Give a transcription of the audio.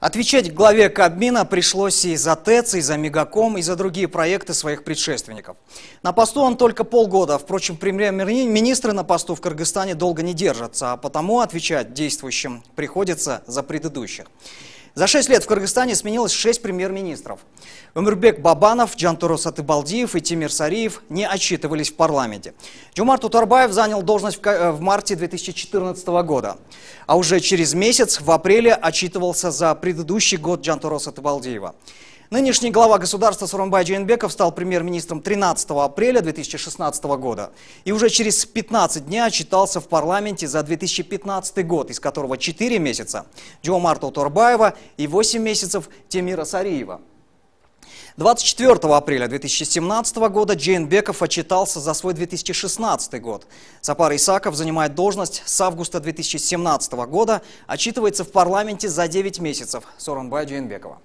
Отвечать главе Кабмина пришлось и за ТЭЦ, и за Мегаком, и за другие проекты своих предшественников. На посту он только полгода. Впрочем, премьер-министры на посту в Кыргызстане долго не держатся, а потому отвечать действующим приходится за предыдущих. За шесть лет в Кыргызстане сменилось шесть премьер-министров. Умирбек Бабанов, Джантуро Сатыбалдиев и Тимир Сариев не отчитывались в парламенте. Джумар Тутарбаев занял должность в э, марте 2014 года. А уже через месяц, в апреле, отчитывался за предыдущий год Джантуро Сатыбалдиева. Нынешний глава государства Сурамбай Джейнбеков стал премьер-министром 13 апреля 2016 года и уже через 15 дня отчитался в парламенте за 2015 год, из которого 4 месяца Джо Марта Турбаева и 8 месяцев Темира Сариева. 24 апреля 2017 года Джейн Беков отчитался за свой 2016 год. Сапар Исаков занимает должность с августа 2017 года, отчитывается в парламенте за 9 месяцев Соранбай Джейнбекова.